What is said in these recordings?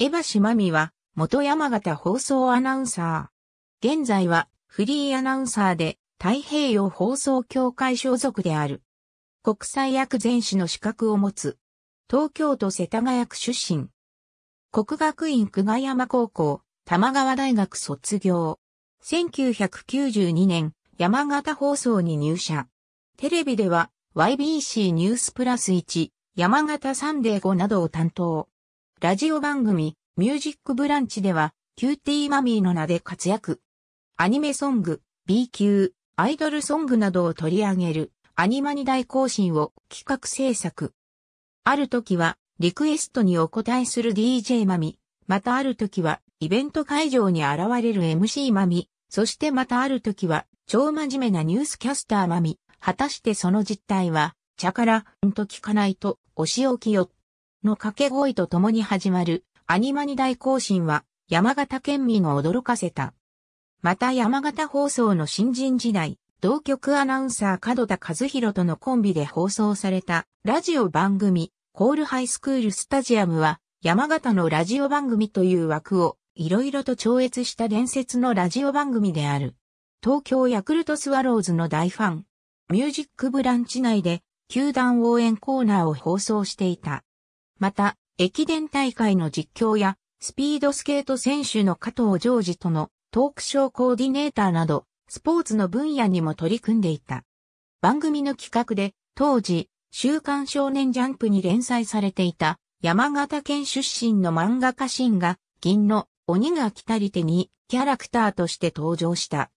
江橋真美は、元山形放送アナウンサー。現在は、フリーアナウンサーで、太平洋放送協会所属である。国際薬前師の資格を持つ。東京都世田谷区出身。国学院久我山高校、玉川大学卒業。1992年、山形放送に入社。テレビでは、YBC ニュースプラス1、山形サンデー5などを担当。ラジオ番組、ミュージックブランチでは、キューティーマミーの名で活躍。アニメソング、B 級、アイドルソングなどを取り上げる、アニマニ大行進を企画制作。ある時は、リクエストにお答えする DJ マミ、またある時は、イベント会場に現れる MC マミ、そしてまたある時は、超真面目なニュースキャスターマミ、果たしてその実態は、茶から、んと聞かないと、お仕置きよっの掛け声と共に始まるアニマニ大行進は山形県民を驚かせた。また山形放送の新人時代、同局アナウンサー角田和弘とのコンビで放送されたラジオ番組コールハイスクールスタジアムは山形のラジオ番組という枠をいろいろと超越した伝説のラジオ番組である。東京ヤクルトスワローズの大ファン。ミュージックブランチ内で球団応援コーナーを放送していた。また、駅伝大会の実況や、スピードスケート選手の加藤ジョージとのトークショーコーディネーターなど、スポーツの分野にも取り組んでいた。番組の企画で、当時、週刊少年ジャンプに連載されていた、山形県出身の漫画家シンが、銀の鬼が来たり手にキャラクターとして登場した。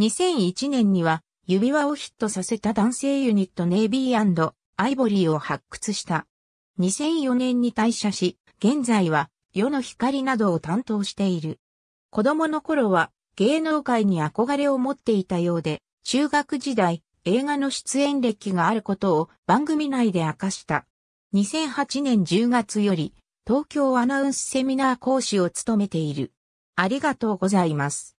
2001年には、指輪をヒットさせた男性ユニットネイビーアイボリーを発掘した。2004年に退社し、現在は世の光などを担当している。子供の頃は芸能界に憧れを持っていたようで、中学時代映画の出演歴があることを番組内で明かした。2008年10月より東京アナウンスセミナー講師を務めている。ありがとうございます。